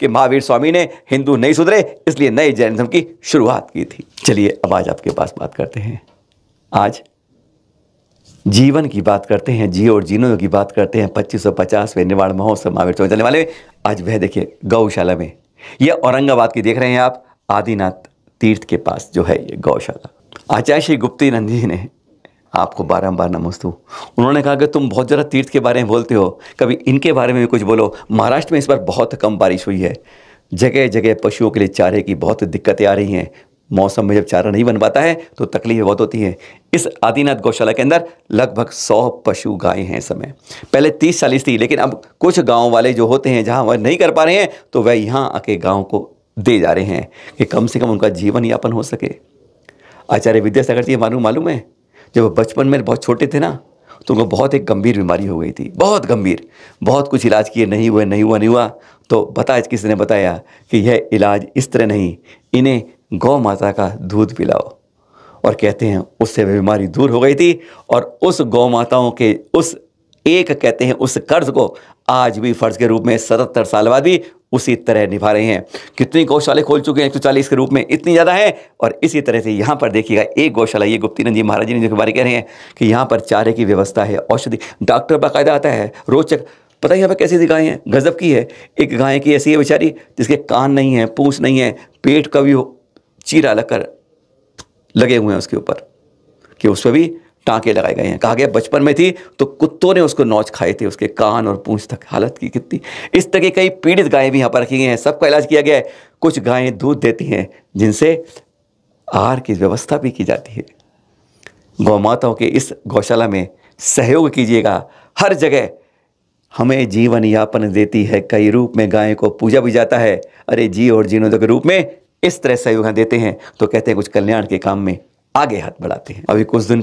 कि महावीर स्वामी ने हिंदू नहीं सुधरे इसलिए नए जैन धर्म की शुरुआत की थी चलिए अब आज आपके पास बात करते हैं आज जीवन की बात करते हैं जी और जीनों की बात करते हैं पच्चीस सौ पचासवें निर्वाण महोत्सव महावीर स्वामी चलने वाले आज वह देखिए गौशाला में यह औरंगाबाद की देख रहे हैं आप आदिनाथ तीर्थ के पास जो है ये गौशाला आचार्य श्री गुप्ती नंदी ने आपको बारम्बार नमस्तु उन्होंने कहा कि तुम बहुत ज़रा तीर्थ के बारे में बोलते हो कभी इनके बारे में भी कुछ बोलो महाराष्ट्र में इस बार बहुत कम बारिश हुई है जगह जगह पशुओं के लिए चारे की बहुत दिक्कतें आ रही हैं मौसम में जब चारा नहीं बन पाता है तो तकलीफ बहुत होती है इस आदिनाथ गौशाला के अंदर लगभग सौ पशु गाय हैं इस समय पहले तीस चालीस थी लेकिन अब कुछ गाँव वाले जो होते हैं जहाँ वह नहीं कर पा रहे हैं तो वह यहाँ आके गाँव को दे जा रहे हैं कि कम से कम उनका जीवन यापन हो सके आचार्य विद्यासागर जी मालूम मालूम है जब बचपन में बहुत छोटे थे ना तो उनको बहुत एक गंभीर बीमारी हो गई थी बहुत गंभीर बहुत कुछ इलाज किए नहीं हुए नहीं हुआ नहीं हुआ तो बताया किसी ने बताया कि यह इलाज इस तरह नहीं इन्हें गौ माता का दूध पिलाओ और कहते हैं उससे वह बीमारी दूर हो गई थी और उस गौ माताओं के उस एक कहते हैं उस कर्ज को आज भी फर्ज के रूप में सतहत्तर साल बाद भी उसी तरह निभा रहे हैं कितनी गौशाले खोल चुके हैं एक सौ चालीस के रूप में इतनी ज़्यादा है और इसी तरह से यहाँ पर देखिएगा एक गौशाला ये गुप्तीनंद जी महाराज जी ने जो बारे कह रहे हैं कि यहाँ पर चारे की व्यवस्था है औषधि डॉक्टर बाकायदा आता है रोचक पता है यहाँ पर कैसी सी गायें हैं गजब की है एक गाय की ऐसी है बेचारी जिसके कान नहीं है पूछ नहीं है पेट का भी चीरा लगकर लगे हुए हैं उसके ऊपर कि उस पर भी टाँके लगाए गए हैं कहा गया बचपन में थी तो कुत्तों ने उसको नौच खाए थे उसके कान और पूंछ तक हालत की कितनी इस तरह की कई पीड़ित गायें भी यहाँ पर रखी गई हैं सबका इलाज किया गया है कुछ गायें दूध देती हैं जिनसे आहार की व्यवस्था भी की जाती है गौ माताओं के इस गौशाला में सहयोग कीजिएगा हर जगह हमें जीवन यापन देती है कई रूप में गाय को पूजा भी जाता है अरे जी और जीनोदो के रूप में इस तरह सहयोग देते हैं तो कहते हैं कुछ कल्याण के काम में आगे हाथ बढ़ाते हैं अभी कुछ दिन